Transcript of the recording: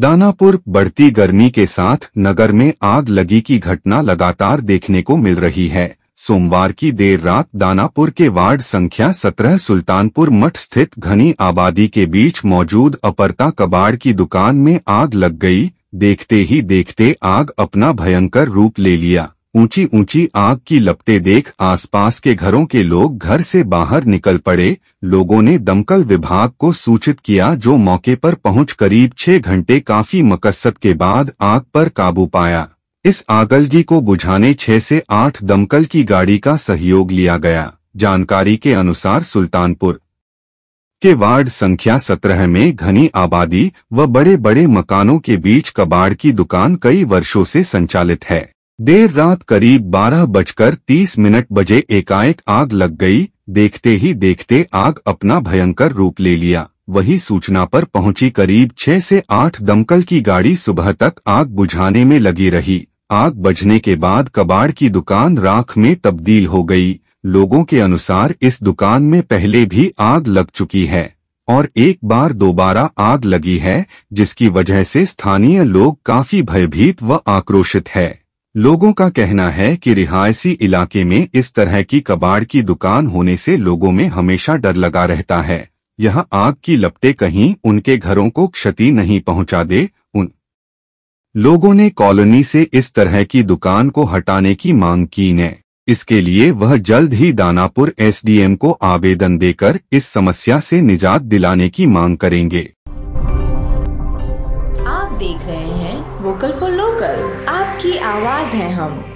दानापुर बढ़ती गर्मी के साथ नगर में आग लगी की घटना लगातार देखने को मिल रही है सोमवार की देर रात दानापुर के वार्ड संख्या 17 सुल्तानपुर मठ स्थित घनी आबादी के बीच मौजूद अपरता कबाड़ की दुकान में आग लग गई देखते ही देखते आग अपना भयंकर रूप ले लिया ऊंची ऊंची आग की लपटे देख आसपास के घरों के लोग घर से बाहर निकल पड़े लोगों ने दमकल विभाग को सूचित किया जो मौके पर पहुंच करीब छह घंटे काफी मकसद के बाद आग पर काबू पाया इस आगलगी को बुझाने छह से आठ दमकल की गाड़ी का सहयोग लिया गया जानकारी के अनुसार सुल्तानपुर के वार्ड संख्या सत्रह में घनी आबादी व बड़े बड़े मकानों के बीच कबाड़ की दुकान कई वर्षों से संचालित है देर रात करीब बारह बजकर तीस मिनट बजे एकाएक आग लग गई देखते ही देखते आग अपना भयंकर रूप ले लिया वही सूचना पर पहुंची करीब छह से आठ दमकल की गाड़ी सुबह तक आग बुझाने में लगी रही आग बजने के बाद कबाड़ की दुकान राख में तब्दील हो गई लोगों के अनुसार इस दुकान में पहले भी आग लग चुकी है और एक बार दोबारा आग लगी है जिसकी वजह से स्थानीय लोग काफी भयभीत व आक्रोशित है लोगों का कहना है कि रिहायशी इलाके में इस तरह की कबाड़ की दुकान होने से लोगों में हमेशा डर लगा रहता है यह आग की लपटे कहीं उनके घरों को क्षति नहीं पहुंचा दे उन लोगों ने कॉलोनी से इस तरह की दुकान को हटाने की मांग की ने इसके लिए वह जल्द ही दानापुर एसडीएम को आवेदन देकर इस समस्या से निजात दिलाने की मांग करेंगे देख रहे हैं वोकल फॉर लोकल आपकी आवाज है हम